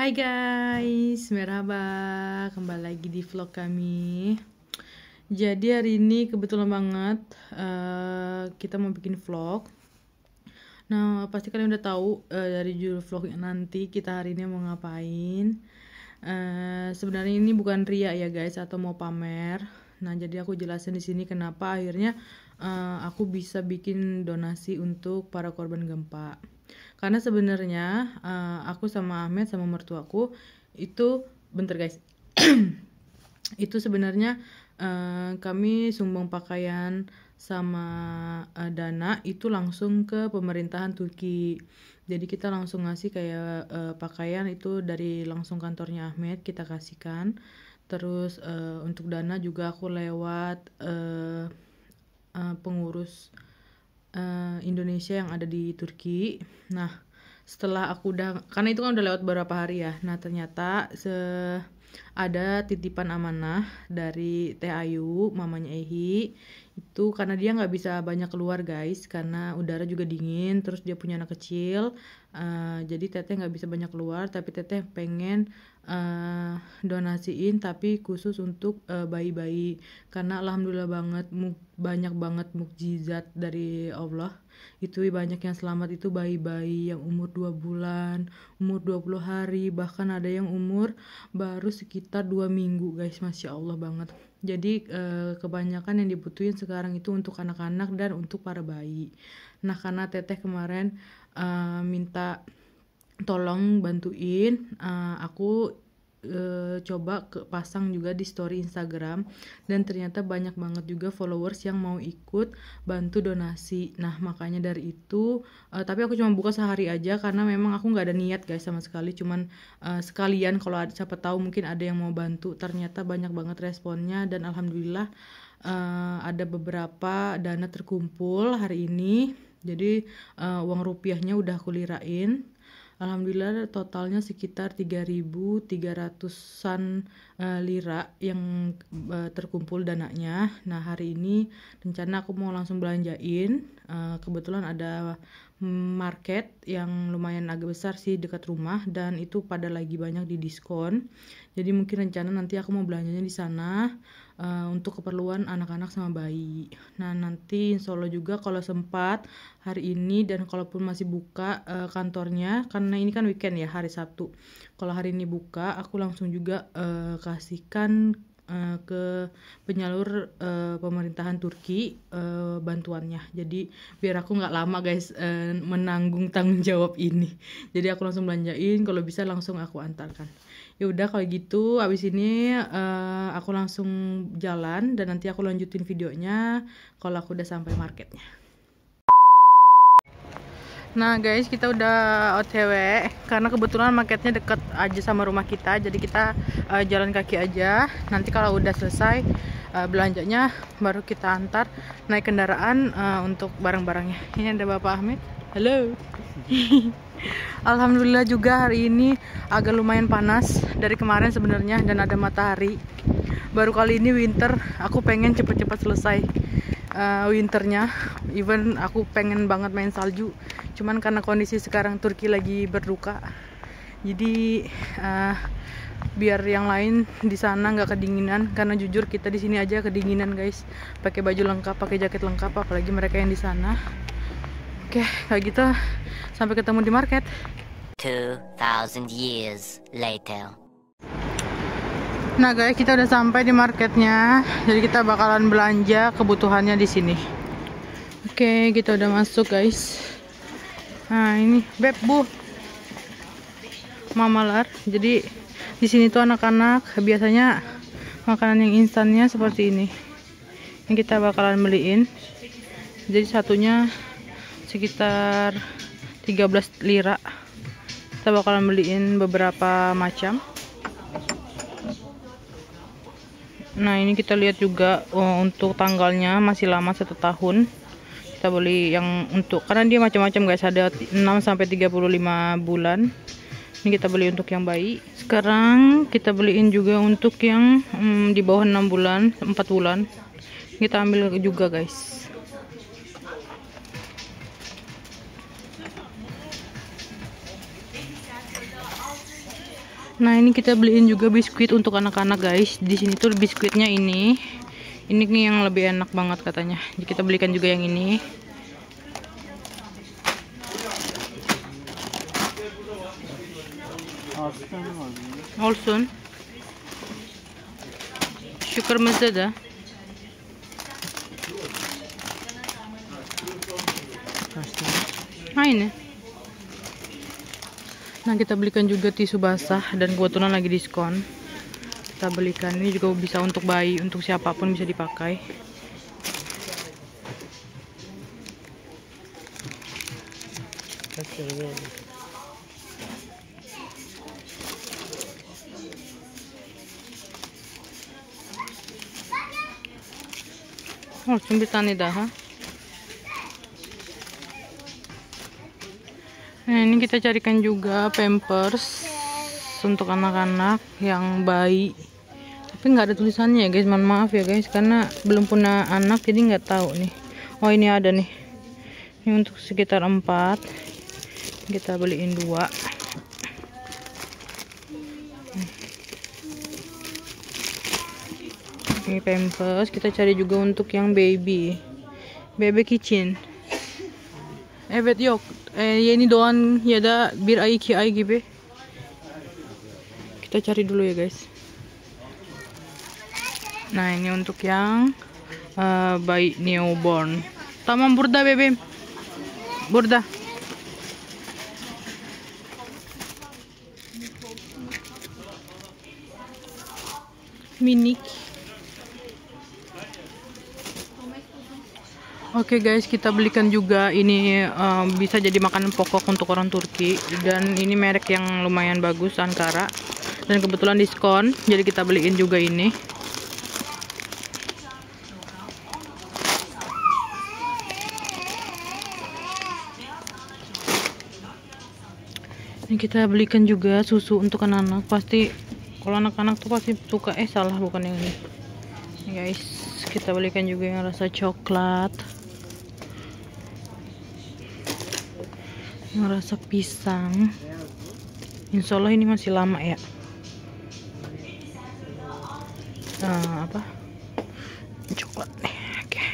Hai guys, merhaba kembali lagi di vlog kami. Jadi hari ini kebetulan banget uh, kita mau bikin vlog. Nah pasti kalian udah tahu uh, dari judul vlognya nanti kita hari ini mau ngapain. Uh, sebenarnya ini bukan ria ya guys atau mau pamer. Nah jadi aku jelasin di sini kenapa akhirnya uh, aku bisa bikin donasi untuk para korban gempa karena sebenarnya uh, aku sama Ahmed sama mertuaku itu bentar guys itu sebenarnya uh, kami sumbang pakaian sama uh, dana itu langsung ke pemerintahan Turki jadi kita langsung ngasih kayak uh, pakaian itu dari langsung kantornya Ahmed kita kasihkan terus uh, untuk dana juga aku lewat uh, Indonesia yang ada di Turki nah setelah aku udah karena itu kan udah lewat beberapa hari ya nah ternyata se ada titipan amanah dari Teh Ayu, mamanya Ehi. Itu karena dia nggak bisa banyak keluar guys, karena udara juga dingin, terus dia punya anak kecil. Uh, jadi Teteh nggak bisa banyak keluar, tapi Teteh pengen uh, donasiin, tapi khusus untuk bayi eh, bayi-bayi. karena alhamdulillah banget, banyak banget mukjizat dari Allah. Itu banyak yang selamat itu bayi-bayi yang umur 2 bulan, umur 20 hari bahkan ada yang umur baru sekitar dua minggu guys masya allah banget jadi eh, kebanyakan yang dibutuhin sekarang itu untuk anak-anak dan untuk para bayi nah karena teteh kemarin eh, minta tolong bantuin eh, aku uh, coba ke pasang juga di story Instagram dan ternyata banyak banget juga followers yang mau ikut bantu donasi. Nah makanya dari itu, uh, tapi aku cuma buka sehari aja karena memang aku nggak ada niat guys sama sekali. Cuman uh, sekalian kalau ada, siapa tahu mungkin ada yang mau bantu. Ternyata banyak banget responnya dan alhamdulillah uh, ada beberapa dana terkumpul hari ini. Jadi uh, uang rupiahnya udah kulirain alhamdulillah totalnya sekitar 3.300an uh, eh, lira yang uh, terkumpul dananya nah hari ini rencana aku mau langsung belanjain uh, kebetulan ada market yang lumayan agak besar sih dekat rumah dan itu pada lagi banyak di diskon jadi mungkin rencana nanti aku mau belanjanya di sana uh, untuk keperluan anak-anak sama bayi. Nah nanti insya Allah juga kalau sempat hari ini dan kalaupun masih buka uh, kantornya karena ini kan weekend ya hari Sabtu. Kalau hari ini buka aku langsung juga uh, kasihkan Eh, ke penyalur uh, pemerintahan Turki uh, bantuannya jadi biar aku nggak lama guys uh, menanggung tanggung jawab ini jadi aku langsung belanjain kalau bisa langsung aku antarkan ya udah kalau gitu abis ini uh, aku langsung jalan dan nanti aku lanjutin videonya kalau aku udah sampai marketnya Nah guys kita udah otw karena kebetulan marketnya deket aja sama rumah kita jadi kita uh, jalan kaki aja nanti kalau udah selesai uh, belanjanya baru kita antar naik kendaraan uh, untuk barang-barangnya ini ada Bapak Ahmed halo Alhamdulillah juga hari ini agak lumayan panas dari kemarin sebenarnya dan ada matahari baru kali ini winter aku pengen cepet-cepet selesai uh, winternya even aku pengen banget main salju cuman karena kondisi sekarang Turki lagi berduka jadi uh, biar yang lain di sana nggak kedinginan karena jujur kita di sini aja kedinginan guys pakai baju lengkap pakai jaket lengkap apalagi mereka yang di sana oke kayak gitu sampai ketemu di market 2000 years later Nah guys, kita udah sampai di marketnya. Jadi kita bakalan belanja kebutuhannya di sini. Oke, kita udah masuk guys. Nah ini beb bu, mamalar. Jadi di sini tuh anak-anak biasanya makanan yang instannya seperti ini. Yang kita bakalan beliin. Jadi satunya sekitar 13 lira. Kita bakalan beliin beberapa macam. nah ini kita lihat juga oh, untuk tanggalnya masih lama satu tahun kita beli yang untuk karena dia macam-macam guys ada 6 sampai 35 bulan ini kita beli untuk yang bayi sekarang kita beliin juga untuk yang hmm, di bawah 6 bulan 4 bulan kita ambil juga guys nah ini kita beliin juga biskuit untuk anak-anak guys di sini tuh biskuitnya ini ini nih yang lebih enak banget katanya jadi kita belikan juga yang ini Olson syukur kırmızı Nah ini nah kita belikan juga tisu basah dan kebetulan lagi diskon kita belikan ini juga bisa untuk bayi untuk siapapun bisa dipakai Oh, cumbitan dah, ha? nah ini kita carikan juga pampers untuk anak-anak yang bayi tapi nggak ada tulisannya ya guys mohon maaf ya guys karena belum punya anak jadi nggak tahu nih oh ini ada nih ini untuk sekitar 4 kita beliin dua ini pampers kita cari juga untuk yang baby baby kitchen Evet yok. Ee, yeni doğan ya da bir ay iki ay gibi. Kita cari dulu ya guys. Nah ini untuk yang uh, bayi newborn. Tamam burada bebeğim. Burada. Minik. Oke okay guys, kita belikan juga ini uh, bisa jadi makanan pokok untuk orang Turki dan ini merek yang lumayan bagus Ankara dan kebetulan diskon, jadi kita beliin juga ini. Ini kita belikan juga susu untuk anak-anak. Pasti kalau anak-anak tuh pasti suka eh salah bukan yang ini. Ini guys, kita belikan juga yang rasa coklat. ngerasa pisang insya Allah ini masih lama ya uh, apa coklat nih okay.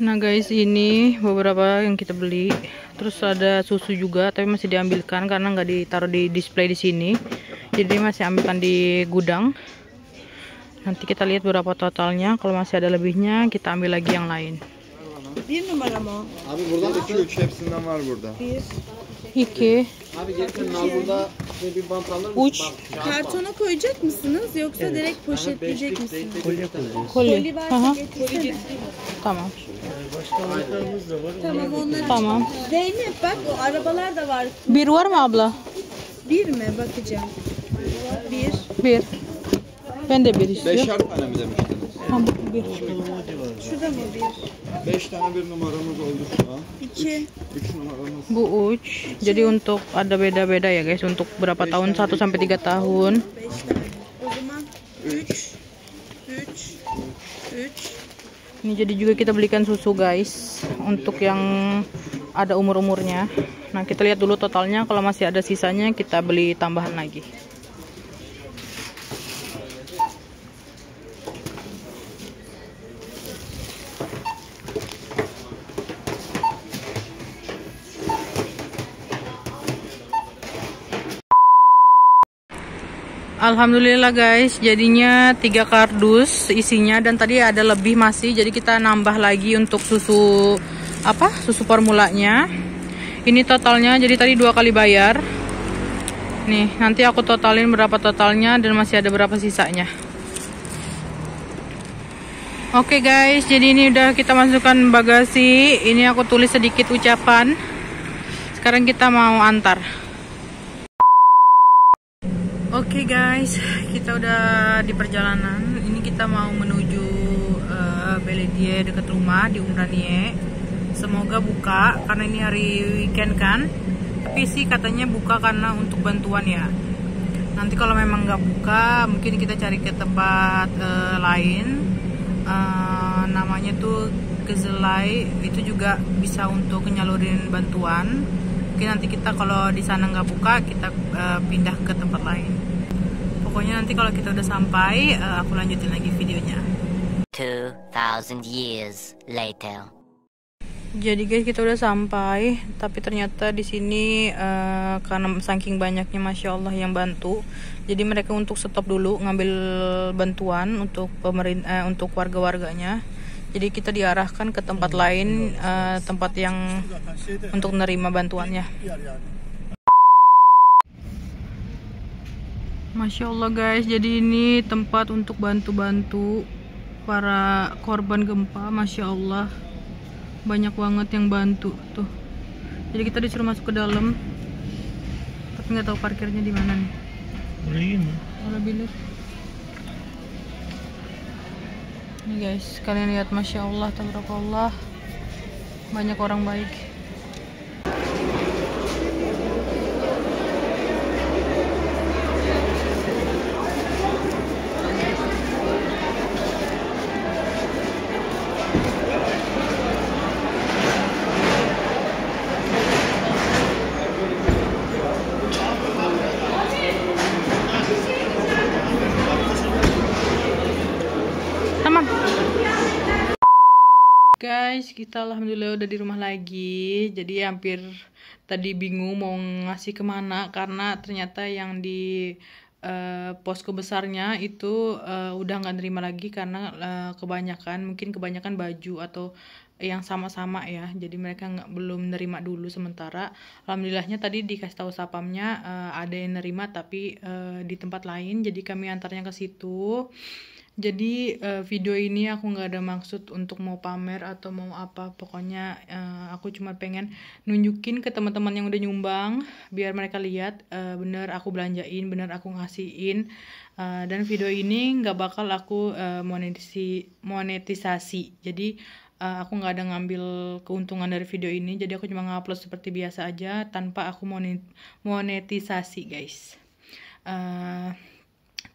nah guys ini beberapa yang kita beli terus ada susu juga tapi masih diambilkan karena nggak ditaruh di display di sini jadi masih ambilkan di gudang nanti kita lihat berapa totalnya kalau masih ada lebihnya kita ambil lagi yang lain Bir numara mı Abi buradan iki üç hepsinden var burada. Bir. İki. Abi gelirken nalburda şey bir bant alır mısın? Üç Bak, Kartona koyacak mısınız yoksa Evet. direkt poşetleyecek misiniz? Kolye koyuyoruz. Koli. Koli Aha. getirsene. Tamam. Başka anahtarımız da var. Tamam onları. Tamam. Zeynep bak o arabalar da var. Bir var mı abla? Bir mi bakacağım? Bir. Bir. Ben de bir istiyorum. Beşer tane mi demiştiniz? Tamam bir. Tamam Şurada mı bir? Beş tane bir numaramız oldu şu an. Bu uç. Jadi untuk ada beda-beda ya guys. Untuk berapa beş tahun? Satu sampai tiga tahun. Ini jadi juga kita belikan susu guys. Untuk yang ada umur-umurnya. Nah kita lihat dulu totalnya. Kalau masih ada sisanya kita beli tambahan lagi. Alhamdulillah guys jadinya 3 kardus isinya dan tadi ada lebih masih jadi kita nambah lagi untuk susu apa susu formulanya ini totalnya jadi tadi dua kali bayar nih nanti aku totalin berapa totalnya dan masih ada berapa sisanya Oke guys, jadi ini udah kita masukkan bagasi. Ini aku tulis sedikit ucapan. Sekarang kita mau antar. Oke okay guys, kita udah di perjalanan. Ini kita mau menuju uh, eh, Beledie dekat rumah di Umranie. Semoga buka karena ini hari weekend kan. Tapi sih katanya buka karena untuk bantuan ya. Nanti kalau memang nggak buka, mungkin kita cari ke tempat uh, lain. Uh, namanya tuh Kezelai. Itu juga bisa untuk nyalurin bantuan. Mungkin nanti kita kalau di sana nggak buka, kita uh, pindah ke tempat lain pokoknya nanti kalau kita udah sampai uh, aku lanjutin lagi videonya 2000 years later jadi guys kita udah sampai tapi ternyata di sini uh, karena saking banyaknya masya Allah yang bantu jadi mereka untuk stop dulu ngambil bantuan untuk pemerintah eh, uh, untuk warga-warganya jadi kita diarahkan ke tempat hmm, lain uh, tempat yang untuk menerima bantuannya iya, iya, iya. Masya Allah guys, jadi ini tempat untuk bantu-bantu para korban gempa. Masya Allah, banyak banget yang bantu tuh. Jadi kita disuruh masuk ke dalam, tapi nggak tahu parkirnya di mana nih. Ini bilir. guys, kalian lihat Masya Allah, Allah. banyak orang baik. kita alhamdulillah udah di rumah lagi jadi hampir tadi bingung mau ngasih kemana karena ternyata yang di uh, posko besarnya itu uh, udah nggak nerima lagi karena uh, kebanyakan mungkin kebanyakan baju atau yang sama-sama ya jadi mereka nggak belum nerima dulu sementara alhamdulillahnya tadi dikasih tahu sapamnya uh, ada yang nerima tapi uh, di tempat lain jadi kami antarnya ke situ jadi uh, video ini aku nggak ada maksud untuk mau pamer atau mau apa pokoknya uh, aku cuma pengen nunjukin ke teman-teman yang udah nyumbang biar mereka lihat uh, bener aku belanjain bener aku ngasihin uh, dan video ini nggak bakal aku uh, monetisi monetisasi jadi uh, aku nggak ada ngambil keuntungan dari video ini jadi aku cuma ngupload seperti biasa aja tanpa aku monet monetisasi guys uh,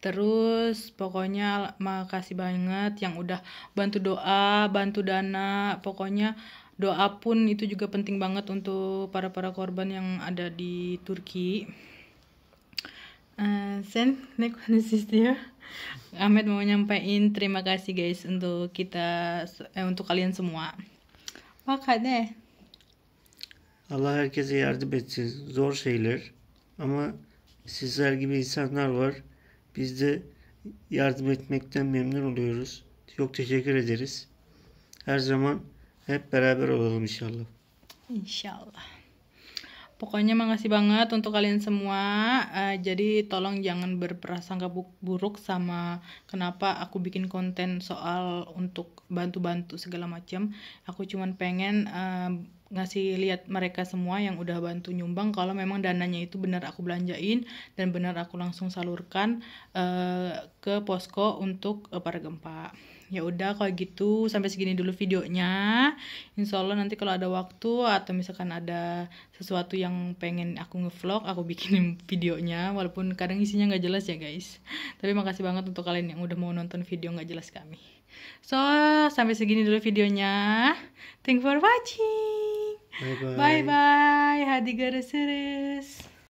terus pokoknya makasih banget yang udah bantu doa bantu dana pokoknya doa pun itu juga penting banget untuk para para korban yang ada di Turki. Eh, Sen, next one is there. Ahmed mau nyampain terima kasih guys untuk kita eh, untuk kalian semua. deh. Allah herkese yardım etsin. Zor şeyler ama sizler gibi insanlar var. Biz de yardım etmekten memnun oluyoruz. Çok teşekkür ederiz. Her zaman hep beraber olalım inşallah. İnşallah. Pokoknya makasih banget untuk kalian semua. Uh, jadi tolong jangan berprasangka buruk sama kenapa aku bikin konten soal untuk bantu-bantu segala macam. Aku cuman pengen uh, ngasih lihat mereka semua yang udah bantu nyumbang kalau memang dananya itu benar aku belanjain dan benar aku langsung salurkan uh, ke posko untuk uh, para gempa ya udah kalau gitu sampai segini dulu videonya insya Allah nanti kalau ada waktu atau misalkan ada sesuatu yang pengen aku ngevlog aku bikinin videonya walaupun kadang isinya nggak jelas ya guys tapi makasih banget untuk kalian yang udah mau nonton video nggak jelas kami so sampai segini dulu videonya thank you for watching bye bye, bye, -bye. hadi garis